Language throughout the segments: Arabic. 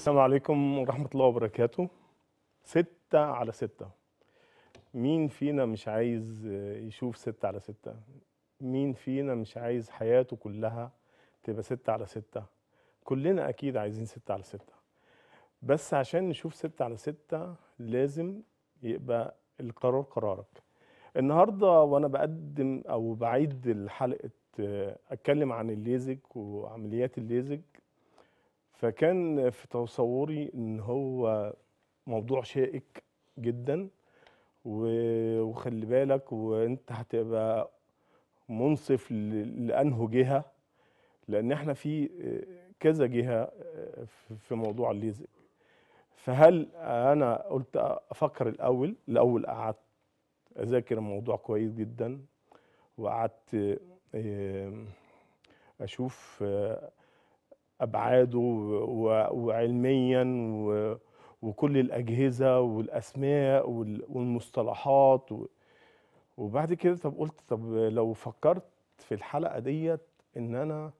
السلام عليكم ورحمة الله وبركاته ستة على ستة مين فينا مش عايز يشوف ستة على ستة مين فينا مش عايز حياته كلها تبقى ستة على ستة كلنا أكيد عايزين ستة على ستة بس عشان نشوف ستة على ستة لازم يبقى القرار قرارك النهاردة وأنا بقدم أو بعيد الحلقة أتكلم عن الليزك وعمليات الليزك فكان في تصوري ان هو موضوع شائك جدا وخلي بالك وانت هتبقى منصف لانه جهه لان احنا في كذا جهه في موضوع الليزك فهل انا قلت افكر الاول الاول قعدت اذاكر الموضوع كويس جدا وقعدت اشوف أبعاده وعلميا وكل الأجهزة والأسماء والمصطلحات وبعد كده طب قلت طب لو فكرت في الحلقة ديت إن أنا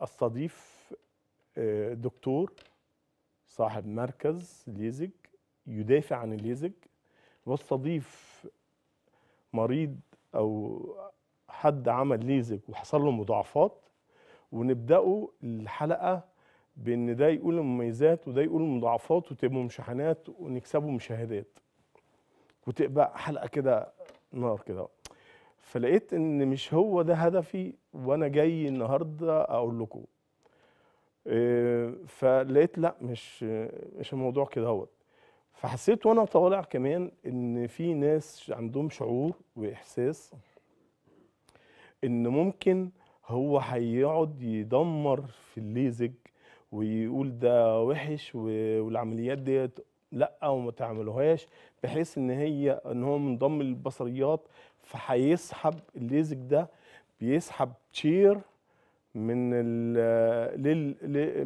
أستضيف آه، دكتور صاحب مركز ليزك يدافع عن الليزك واستضيف مريض او حد عمل ليزك وحصل له مضاعفات ونبداوا الحلقه بان ده يقول المميزات وده يقول المضاعفات وتبقوا امتحانات ونكسبوا مشاهدات وتبقى حلقه كده نار كده فلقيت ان مش هو ده هدفي وانا جاي النهارده اقول لكم آه، فلقيت لا مش مش الموضوع كده هو فحسيت وانا طالع كمان ان في ناس عندهم شعور واحساس ان ممكن هو هيقعد يدمر في الليزك ويقول ده وحش والعمليات ديت لا وما تعملوهاش بحيث ان هي ان هو منضم للبصريات فهيسحب الليزك ده بيسحب تشير من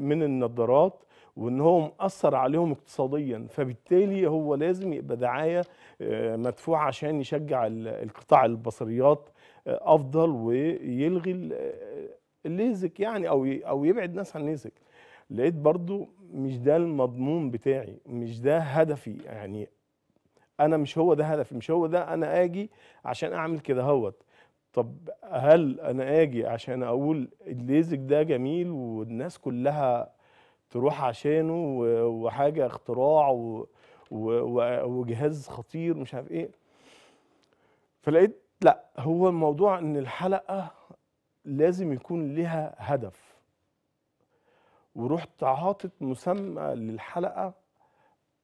من النظارات وان هو مأثر عليهم اقتصاديا فبالتالي هو لازم يبقى دعايه آه، مدفوعه عشان يشجع القطاع البصريات افضل ويلغي الليزك يعني او او يبعد ناس عن الليزك لقيت برضو مش ده المضمون بتاعي مش ده هدفي يعني انا مش هو ده هدفي مش هو ده انا اجي عشان اعمل كده هوت طب هل انا اجي عشان اقول الليزك ده جميل والناس كلها تروح عشانه وحاجه اختراع وجهاز خطير مش عارف ايه فلقيت لا هو الموضوع ان الحلقه لازم يكون لها هدف ورحت عاطت مسمى للحلقه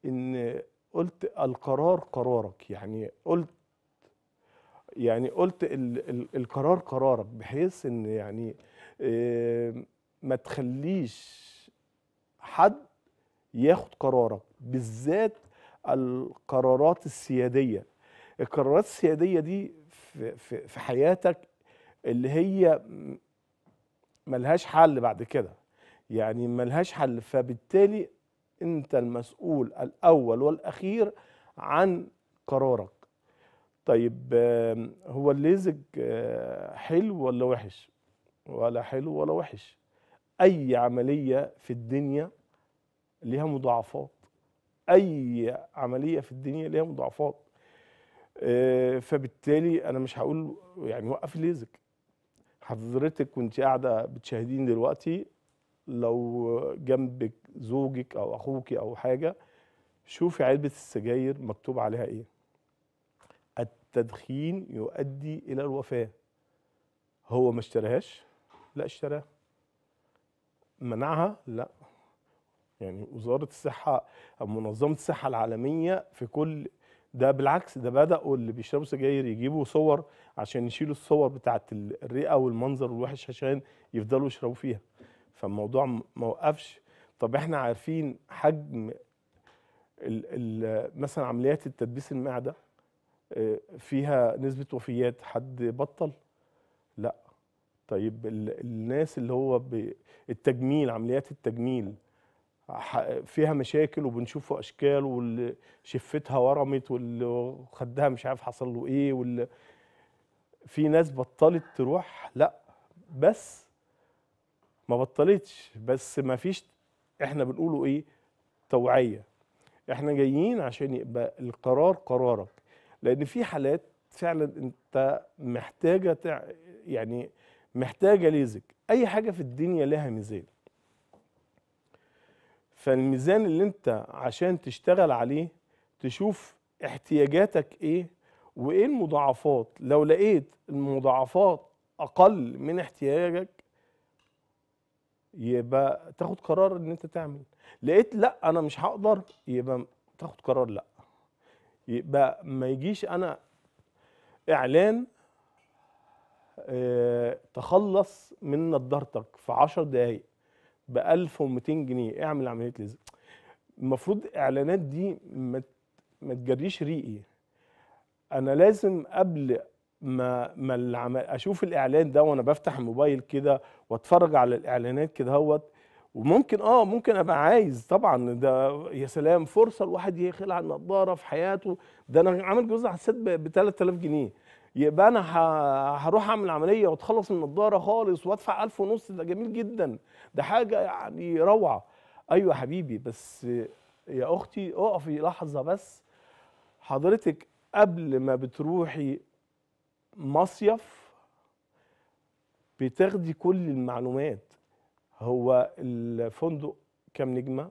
ان قلت القرار قرارك يعني قلت يعني قلت ال ال القرار قرارك بحيث ان يعني ما تخليش حد ياخد قرارك بالذات القرارات السياديه القرارات السياديه دي في, في, حياتك اللي هي ملهاش حل بعد كده يعني ملهاش حل فبالتالي انت المسؤول الاول والاخير عن قرارك طيب هو الليزك حلو ولا وحش ولا حلو ولا وحش اي عمليه في الدنيا ليها مضاعفات اي عمليه في الدنيا ليها مضاعفات آه، فبالتالي انا مش هقول يعني وقف ليزك حضرتك وانت قاعده بتشاهدين دلوقتي لو جنبك زوجك او اخوك او حاجه شوفي علبه السجاير مكتوب عليها ايه التدخين يؤدي الى الوفاه هو ما اشتراهاش لا اشتراها منعها لا يعني وزاره الصحه او منظمه الصحه العالميه في كل ده بالعكس ده بداوا اللي بيشربوا سجاير يجيبوا صور عشان يشيلوا الصور بتاعه الرئه والمنظر الوحش عشان يفضلوا يشربوا فيها فالموضوع ما وقفش طب احنا عارفين حجم ال ال مثلا عمليات التدبيس المعده آه، فيها نسبه وفيات حد بطل لا طيب الناس اللي هو التجميل عمليات التجميل فيها مشاكل وبنشوفه اشكال واللي شفتها ورمت واللي خدها مش عارف حصل له ايه واللي في ناس بطلت تروح لا بس ما بطلتش بس ما فيش احنا بنقوله ايه توعيه احنا جايين عشان يبقى القرار قرارك لان في حالات فعلا انت محتاجه يعني محتاجه ليزك اي حاجه في الدنيا لها ميزان فالميزان اللي انت عشان تشتغل عليه تشوف احتياجاتك ايه وايه المضاعفات لو لقيت المضاعفات اقل من احتياجك يبقى تاخد قرار ان انت تعمل لقيت لا انا مش هقدر يبقى تاخد قرار لا يبقى ما يجيش انا اعلان اه تخلص من نضارتك في عشر دقايق ب 1200 جنيه اعمل عمليه ليزر المفروض الاعلانات دي ما ما تجريش ريقي انا لازم قبل ما ما العمل اشوف الاعلان ده وانا بفتح الموبايل كده واتفرج على الاعلانات كده هوت وممكن اه ممكن ابقى عايز طبعا ده يا سلام فرصه الواحد يخلع النضاره في حياته ده انا عامل جزء حساب ب 3000 جنيه يبقى انا هروح اعمل عمليه واتخلص من النضاره خالص وادفع ألف ونص ده جميل جدا ده حاجه يعني روعه ايوه حبيبي بس يا اختي اقفي لحظه بس حضرتك قبل ما بتروحي مصيف بتاخدي كل المعلومات هو الفندق كام نجمه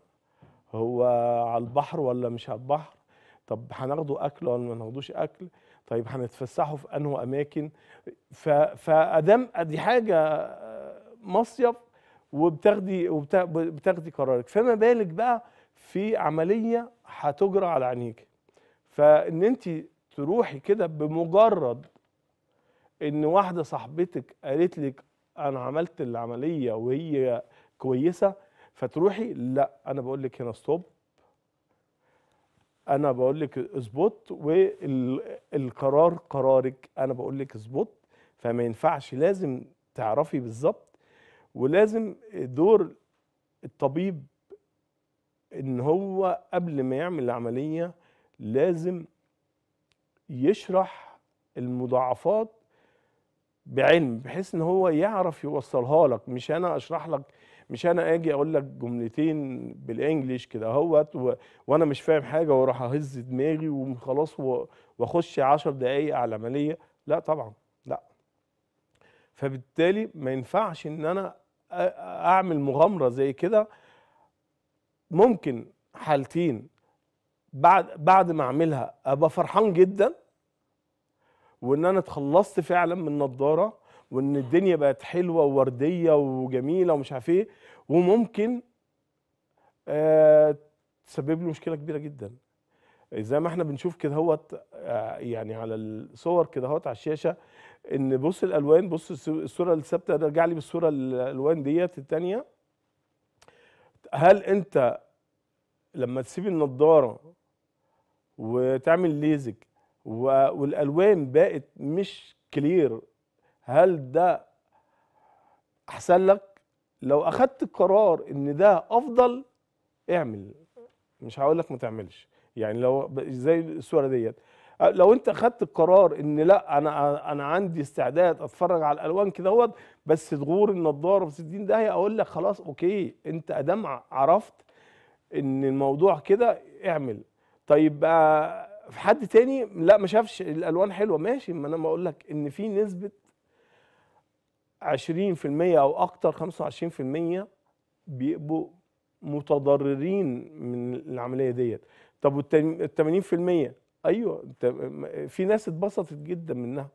هو على البحر ولا مش على البحر طب هناخده اكل ولا ما ناخدوش اكل طيب هنتفسحوا في انه اماكن فادام دي حاجه آه، مصيف وبتاخدي وبتاخدي قرارك فما بالك بقى في عمليه هتجرى على عينيك فان انت تروحي كده بمجرد ان واحده صاحبتك قالت لك انا عملت العمليه وهي كويسه فتروحي لا انا بقول لك هنا ستوب انا بقول لك اظبط والقرار قرارك انا بقول لك اظبط فما ينفعش لازم تعرفي بالظبط ولازم دور الطبيب ان هو قبل ما يعمل العمليه لازم يشرح المضاعفات بعلم بحيث ان هو يعرف يوصلها لك مش انا اشرح لك مش انا اجي اقول لك جملتين بالانجليش كده اهوت و... وانا مش فاهم حاجه واروح اهز دماغي وخلاص و... واخش 10 دقائق على عمليه لا طبعا لا فبالتالي ما ينفعش ان انا اعمل مغامره زي كده ممكن حالتين بعد بعد ما اعملها ابقى فرحان جدا وان انا اتخلصت فعلا من النضاره وان الدنيا بقت حلوه وورديه وجميله ومش عارف ايه وممكن آه تسبب له مشكله كبيره جدا زي ما احنا بنشوف كده هوت آه، يعني على الصور كده هوت على الشاشه ان بص الالوان بص الصوره الثابته رجع لي بالصوره الالوان ديت الثانيه هل انت لما تسيب النضاره وتعمل ليزك والالوان بقت مش كلير هل ده احسن لك لو اخدت القرار ان ده افضل اعمل مش هقول لك ما تعملش يعني لو زي الصوره ديت لو انت اخدت القرار ان لا انا انا عندي استعداد اتفرج على الالوان كده هو بس تغور النضاره في 60 داهيه اقول لك خلاص اوكي انت ادام عرفت ان الموضوع كده اعمل طيب في آه، حد تاني لا ما شافش الالوان حلوه ماشي ما انا بقول لك ان في نسبه 20% او اكتر 25% بيبقوا متضررين من العمليه ديت طب وال 80% ايوه في ناس اتبسطت جدا منها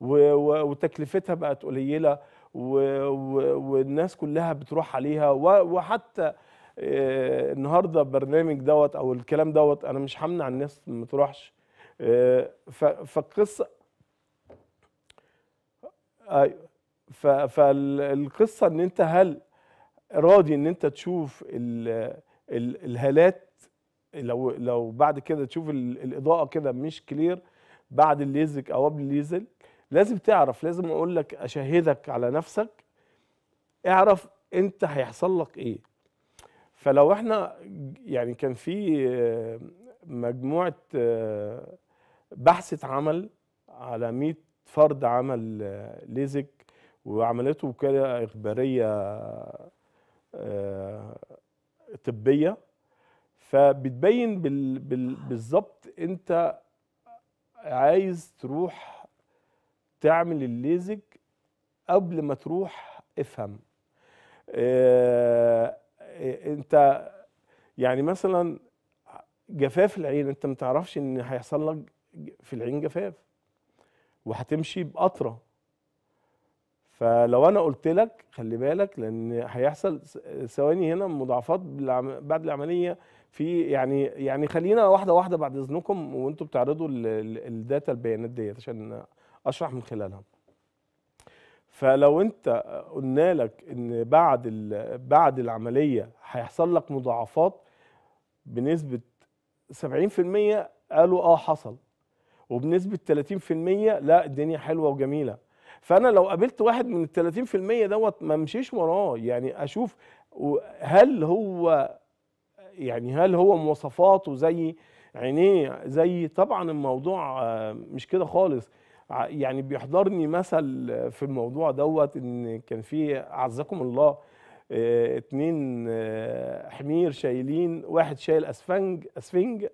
وتكلفتها بقت قليله والناس كلها بتروح عليها وحتى آه، النهارده برنامج دوت او الكلام دوت انا مش همنع الناس ما تروحش آه، فالقصه ايوه فالقصه ان انت هل راضي ان انت تشوف ال ال الهالات لو لو بعد كده تشوف الاضاءه كده مش كلير بعد الليزك او قبل الليزك لازم تعرف لازم اقول لك اشهدك على نفسك اعرف انت هيحصل لك ايه فلو احنا يعني كان في آه، مجموعه آه، بحث اتعمل على 100 فرد عمل آه، ليزك وعملته وكاله اخباريه آه، طبيه فبتبين بالظبط انت عايز تروح تعمل الليزك قبل ما تروح افهم آه، آه، انت يعني مثلا جفاف العين انت ما تعرفش ان هيحصل لك في العين جفاف وهتمشي بقطره فلو انا قلت لك خلي بالك لان هيحصل ثواني هنا مضاعفات بعد العمليه في يعني يعني خلينا واحده واحده بعد اذنكم وانتم بتعرضوا الداتا البيانات ديت عشان اشرح من خلالها فلو انت قلنا لك ان بعد بعد العمليه هيحصل لك مضاعفات بنسبه 70% قالوا اه حصل وبنسبه 30% لا الدنيا حلوه وجميله فانا لو قابلت واحد من ال 30% دوت ما امشيش وراه يعني اشوف هل هو يعني هل هو مواصفاته زي عينيه زي طبعا الموضوع آه، مش كده خالص يعني بيحضرني مثل في الموضوع دوت ان كان في اعزكم الله آه، اتنين آه، حمير شايلين واحد شايل اسفنج اسفنج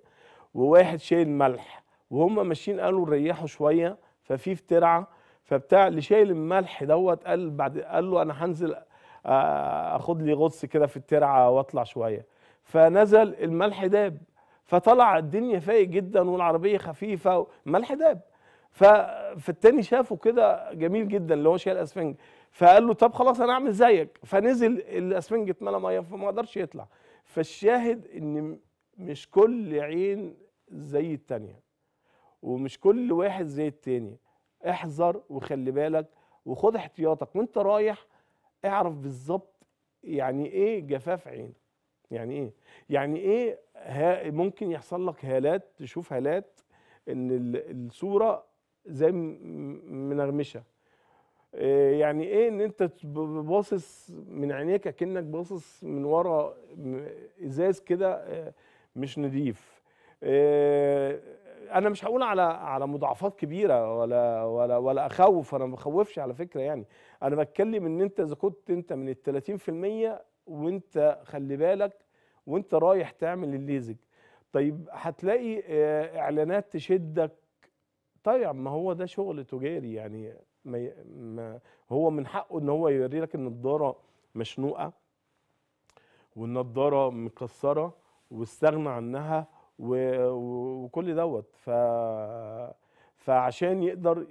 وواحد شايل ملح وهم ماشيين قالوا ريحوا شويه ففي في ترعه فبتاع اللي شايل الملح دوت قال بعد قال له انا هنزل آه، اخد لي غطس كده في الترعه واطلع شويه فنزل الملح داب فطلع الدنيا فايق جدا والعربيه خفيفه ملح داب فالتاني شافه كده جميل جدا اللي هو شايل اسفنج فقال له طب خلاص انا اعمل زيك فنزل الاسفنج اتملى ميه فما قدرش يطلع فالشاهد ان مش كل عين زي التانيه ومش كل واحد زي التاني احذر وخلي بالك وخد احتياطك وانت رايح اعرف بالظبط يعني ايه جفاف عين يعني ايه يعني ايه ممكن يحصل لك هالات تشوف هالات ان الصوره زي منغمشه آه، يعني ايه ان انت باصص من عينيك كانك باصص من ورا ازاز كده آه، مش نظيف آه، انا مش هقول على على مضاعفات كبيره ولا ولا ولا اخوف انا ما بخوفش على فكره يعني انا بتكلم ان انت اذا كنت انت من ال 30% وانت خلي بالك وانت رايح تعمل الليزك طيب هتلاقي آه، اعلانات تشدك طيب ما هو ده شغل تجاري يعني ما هو من حقه ان هو يوري لك النضاره مشنوقه والنضاره مكسره واستغنى عنها وكل دوت ف فعشان يقدر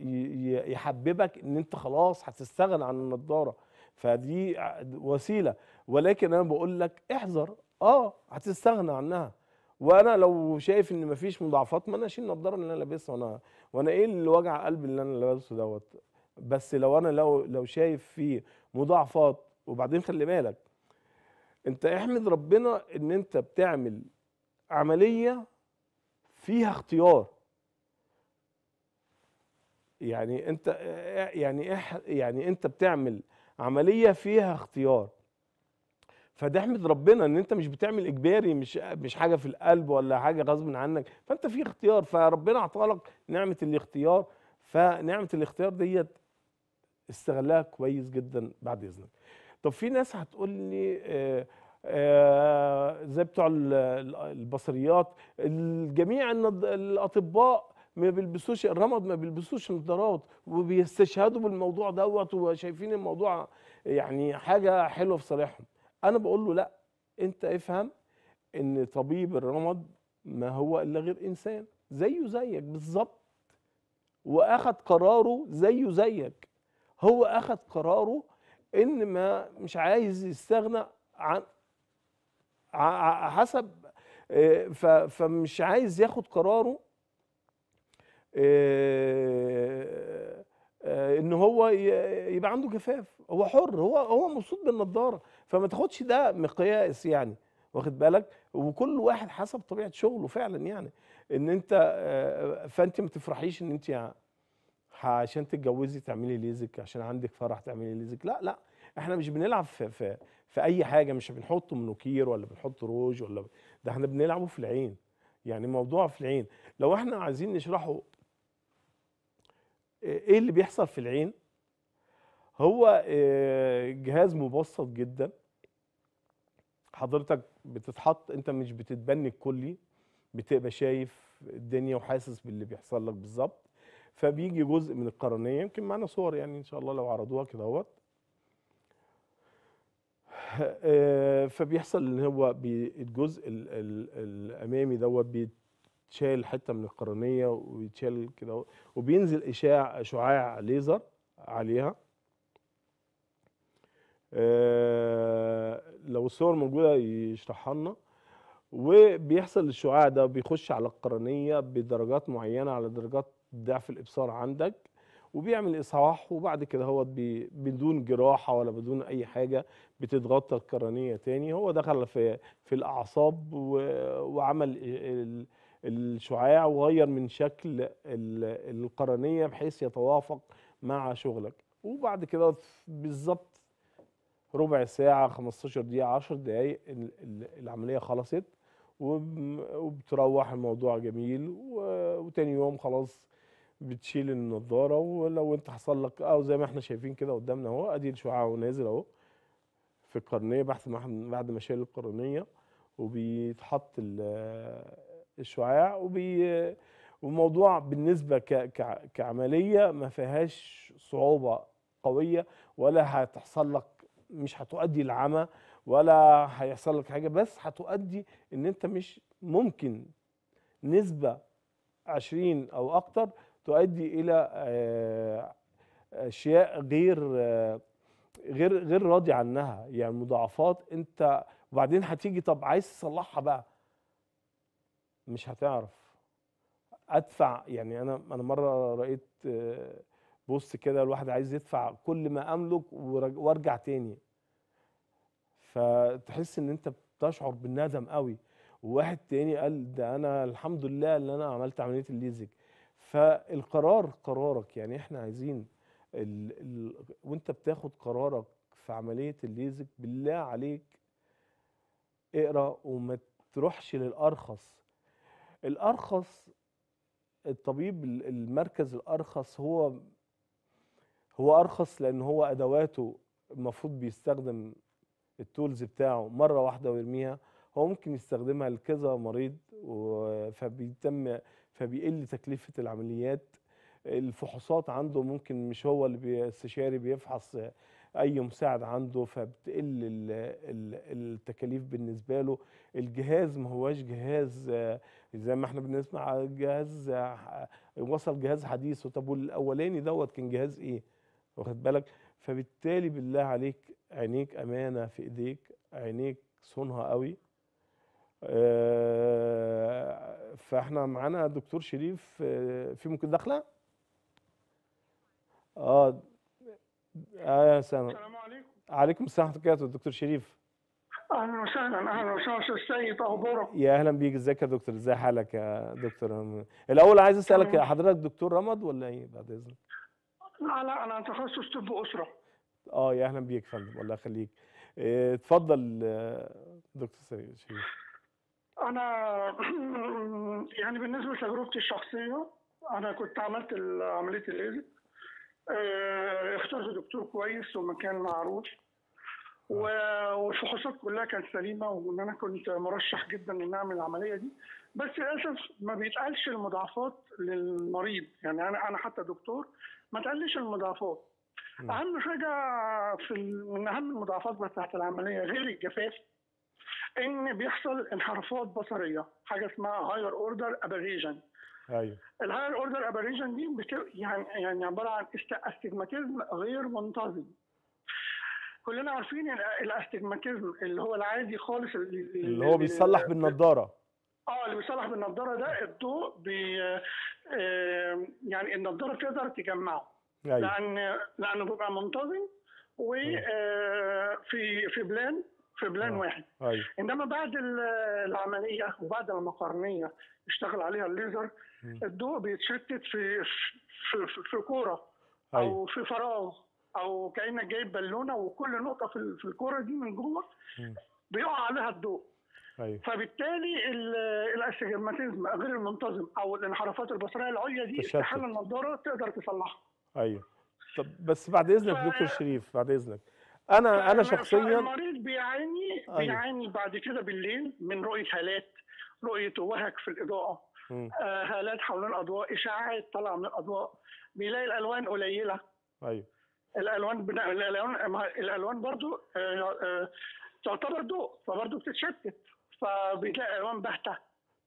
يحببك ان انت خلاص هتستغنى عن النضاره فدي وسيله ولكن انا بقول لك احذر اه هتستغنى عنها وانا لو شايف ان مفيش مضاعفات ما انا اشيل النضاره اللي انا لابسها وانا وانا ايه اللي وجع قلبي اللي انا لابسه دوت بس لو انا لو لو شايف فيه مضاعفات وبعدين خلي بالك انت احمد ربنا ان انت بتعمل عمليه فيها اختيار يعني انت يعني يعني انت بتعمل عمليه فيها اختيار فده احمد ربنا ان انت مش بتعمل اجباري مش مش حاجه في القلب ولا حاجه غصب عنك فانت في اختيار فربنا اعطالك نعمه الاختيار فنعمه الاختيار ديت استغلها كويس جدا بعد اذنك طب في ناس هتقول لي اه آه، زي بتوع البصريات الجميع الاطباء ما بيلبسوش الرمد ما بيلبسوش نظارات وبيستشهدوا بالموضوع دوت وشايفين الموضوع يعني حاجه حلوه في صالحهم انا بقول له لا انت افهم ان طبيب الرمد ما هو الا غير انسان زيه زيك بالظبط واخد قراره زيه زيك هو اخد قراره ان ما مش عايز يستغنى عن حسب آه، فمش عايز ياخد قراره آه، آه، ان هو يبقى عنده جفاف هو حر هو هو مبسوط بالنضاره فما تاخدش ده مقياس يعني واخد بالك وكل واحد حسب طبيعه شغله فعلا يعني ان انت فانت ما تفرحيش ان انت عشان تتجوزي تعملي ليزك عشان عندك فرح تعملي ليزك لا لا احنا مش بنلعب في في, في اي حاجه مش بنحط منوكير ولا بنحط روج ولا ب... ده احنا بنلعبه في العين يعني موضوع في العين لو احنا عايزين نشرحه آه، ايه اللي بيحصل في العين هو آه، جهاز مبسط جدا حضرتك بتتحط انت مش بتتبني الكلي بتبقى شايف الدنيا وحاسس باللي بيحصل لك بالظبط فبيجي جزء من القرنيه يمكن معانا صور يعني ان شاء الله لو عرضوها كده اهوت آه، فبيحصل ان هو الجزء الامامي دوت بيتشال حته من القرنيه ويتشال كده وبينزل اشاع شعاع ليزر عليها آه، لو الصور موجوده يشرحها لنا وبيحصل الشعاع ده بيخش على القرنيه بدرجات معينه على درجات ضعف الابصار عندك وبيعمل اصحاح وبعد كده هو بدون جراحه ولا بدون اي حاجه بتتغطى القرنيه تاني هو دخل في في الاعصاب وعمل الشعاع وغير من شكل القرنيه بحيث يتوافق مع شغلك وبعد كده بالظبط ربع ساعه 15 دقيقه 10 دقائق العمليه خلصت وبتروح الموضوع جميل وتاني يوم خلاص بتشيل النضاره ولو انت حصل لك اه زي ما احنا شايفين كده قدامنا اهو ادي الشعاع ونازل اهو في القرنيه بعد ما بعد ما شال القرنيه وبيتحط الشعاع وبي وموضوع بالنسبه ك... ك... كعمليه ما فيهاش صعوبه قويه ولا هتحصل لك مش هتؤدي لعمى ولا هيحصل لك حاجه بس هتؤدي ان انت مش ممكن نسبه 20 او اكتر تؤدي الى آه، اشياء غير آه، غير غير راضي عنها يعني مضاعفات انت وبعدين هتيجي طب عايز تصلحها بقى مش هتعرف ادفع يعني انا انا مره رأيت آه، بص كده الواحد عايز يدفع كل ما املك وارجع تاني فتحس ان انت بتشعر بالندم قوي وواحد تاني قال ده انا الحمد لله اللي انا عملت عمليه الليزك فالقرار قرارك يعني احنا عايزين الـ الـ وانت بتاخد قرارك في عمليه الليزك بالله عليك اقرا وما تروحش للارخص الارخص الطبيب المركز الارخص هو هو ارخص لان هو ادواته المفروض بيستخدم التولز بتاعه مره واحده ويرميها هو ممكن يستخدمها لكذا مريض فبيتم فبيقل تكلفه العمليات الفحوصات عنده ممكن مش هو اللي بيستشاري بيفحص اي مساعد عنده فبتقل التكاليف بالنسبه له الجهاز ما هواش جهاز زي ما احنا بنسمع جهاز وصل جهاز حديث طب والاولاني دوت كان جهاز ايه واخد بالك فبالتالي بالله عليك عينيك امانه في ايديك عينيك صونها قوي آه، فاحنا معانا الدكتور شريف آه، في ممكن داخله اه اهلا وسهلا السلام عليكم عليكم السلام ورحمه الله وبركاته دكتور شريف اهلا وسهلا اهلا وسهلا استاذ سيد اخبارك يا اهلا بيك ازيك يا دكتور ازي حالك يا دكتور الاول عايز اسالك حضرتك دكتور رمد ولا ايه بعد اذنك لا لا انا تخصص طب اسره اه يا اهلا بيك يا فندم الله يخليك آه، اتفضل دكتور شريف انا يعني بالنسبه لتجربتي الشخصيه انا كنت عملت عمليه الليزر آه، اخترت دكتور كويس ومكان معروف آه. والفحوصات كلها كانت سليمه وان انا كنت مرشح جدا ان اعمل العمليه دي بس للاسف ما بيتقالش المضاعفات للمريض يعني انا انا حتى دكتور ما تقلش المضاعفات نعم. اهم حاجه في من اهم المضاعفات بتاعت العمليه غير الجفاف ان بيحصل انحرافات بصريه حاجه اسمها هاير اوردر ابريجن ايوه الهاير اوردر ابريجن دي يعني يعني عباره عن استجماتيزم غير منتظم كلنا عارفين الاستجماتيزم اللي هو العادي خالص اللي, اللي هو بيصلح بالنضاره اه اللي بيصلح بالنضاره ده الضوء بي يعني النضاره تقدر تجمعه أيوة. لان لانه بيبقى منتظم وفي أيوه. آه، في بلان في بلان آه. واحد أيوه. انما بعد العمليه وبعد المقرنيه اشتغل عليها الليزر الضوء بيتشتت في في, في كوره او أيوه. في فراغ او كانك جايب بالونه وكل نقطه في في الكوره دي من جوه بيقع عليها الضوء أيوه. فبالتالي الاستجماتيزم غير المنتظم او الانحرافات البصريه العليا دي في حال النظارة تقدر تصلحها ايوه طب بس بعد اذنك ف... دكتور شريف بعد اذنك انا انا شخصيا المريض بيعاني أيوه. بيعاني بعد كده بالليل من رؤيه هالات رؤيه وهك في الاضاءه آه هالات حول الاضواء اشاعات طالعه من الاضواء بيلاقي الالوان قليله ايوه الالوان بنا... الالوان الالوان برضو آه آه تعتبر ضوء فبرضو بتتشتت فبتلاقي الوان باهته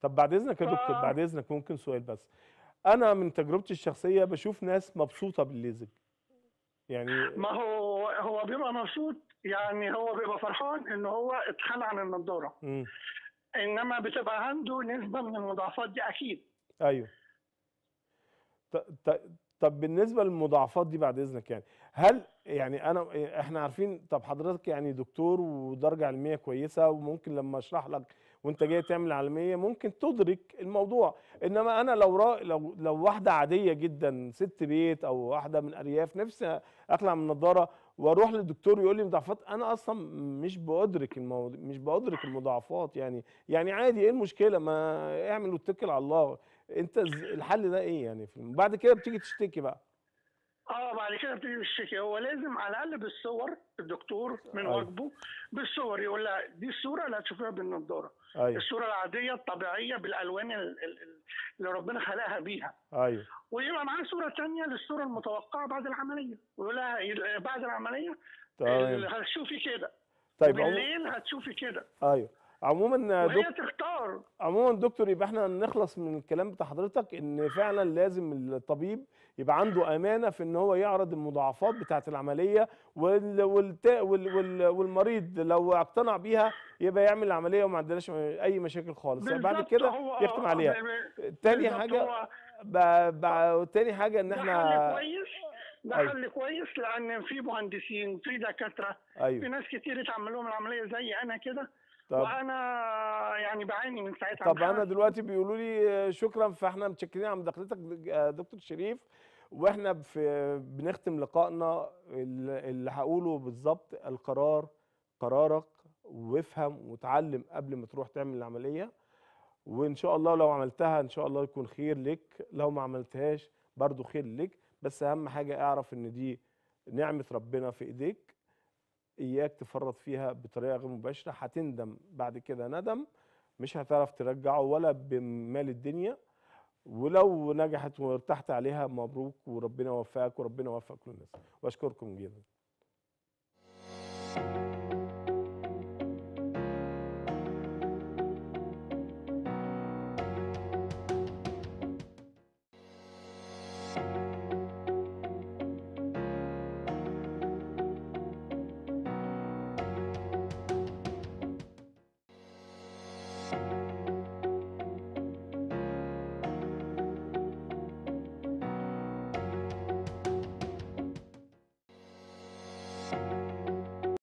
طب بعد اذنك يا ف... دكتور بعد اذنك ممكن سؤال بس انا من تجربتي الشخصيه بشوف ناس مبسوطه بالليزك يعني ما هو هو بيبقى مبسوط يعني هو بيبقى فرحان ان هو اتخلى عن النضاره م. انما بتبقى عنده نسبه من المضاعفات دي اكيد ايوه طب بالنسبه للمضاعفات دي بعد اذنك يعني هل يعني انا إيه، احنا عارفين طب حضرتك يعني دكتور ودرجه علميه كويسه وممكن لما اشرح لك وانت جاي تعمل عالميه ممكن تدرك الموضوع انما انا لو را... لو لو واحده عاديه جدا ست بيت او واحده من ارياف نفسي اقلع من النضاره واروح للدكتور يقول لي مضاعفات انا اصلا مش بادرك المو... مش بادرك المضاعفات يعني يعني عادي ايه المشكله ما اعمل واتكل على الله انت الحل ده ايه يعني بعد كده بتيجي تشتكي بقى اه بعد كده بتيجي بالشكاوى هو لازم على الاقل بالصور الدكتور من أيوه. واجبه بالصور يقول لها دي الصوره اللي هتشوفيها بالنضاره أيوة. الصوره العاديه الطبيعيه بالالوان اللي ربنا خلقها بيها ايوه ويبقى معاه صوره ثانيه للصوره المتوقعه بعد العمليه ويقول لها بعد العمليه طيب. هتشوفي كده طيب بالليل هتشوفي كده ايوه عموما وهي تختار عموما دكتور يبقى احنا نخلص من الكلام بتاع حضرتك ان فعلا لازم الطبيب يبقى عنده امانه في ان هو يعرض المضاعفات بتاعه العمليه وال والتا وال وال والمريض لو اقتنع بيها يبقى يعمل العمليه وما عندناش اي مشاكل خالص يعني بعد كده يختم آه، عليها يعني تاني حاجه تاني حاجه ان احنا كويس ده أيوة. حل كويس لان في مهندسين في دكاتره أيوة. في ناس كتير اتعمل لهم العمليه زي انا كده طب وانا يعني بعاني من ساعتها طب انا دلوقتي بيقولوا لي شكرا فاحنا متشكرين على مداخلتك دكتور شريف واحنا في بنختم لقائنا اللي هقوله بالظبط القرار قرارك وافهم وتعلم قبل ما تروح تعمل العمليه وان شاء الله لو عملتها ان شاء الله يكون خير لك لو ما عملتهاش برضو خير لك بس اهم حاجه اعرف ان دي نعمه ربنا في ايديك اياك تفرط فيها بطريقه غير مباشره هتندم بعد كده ندم مش هتعرف ترجعه ولا بمال الدنيا ولو نجحت وارتحت عليها مبروك وربنا يوفقك وربنا يوفق كل الناس واشكركم جدا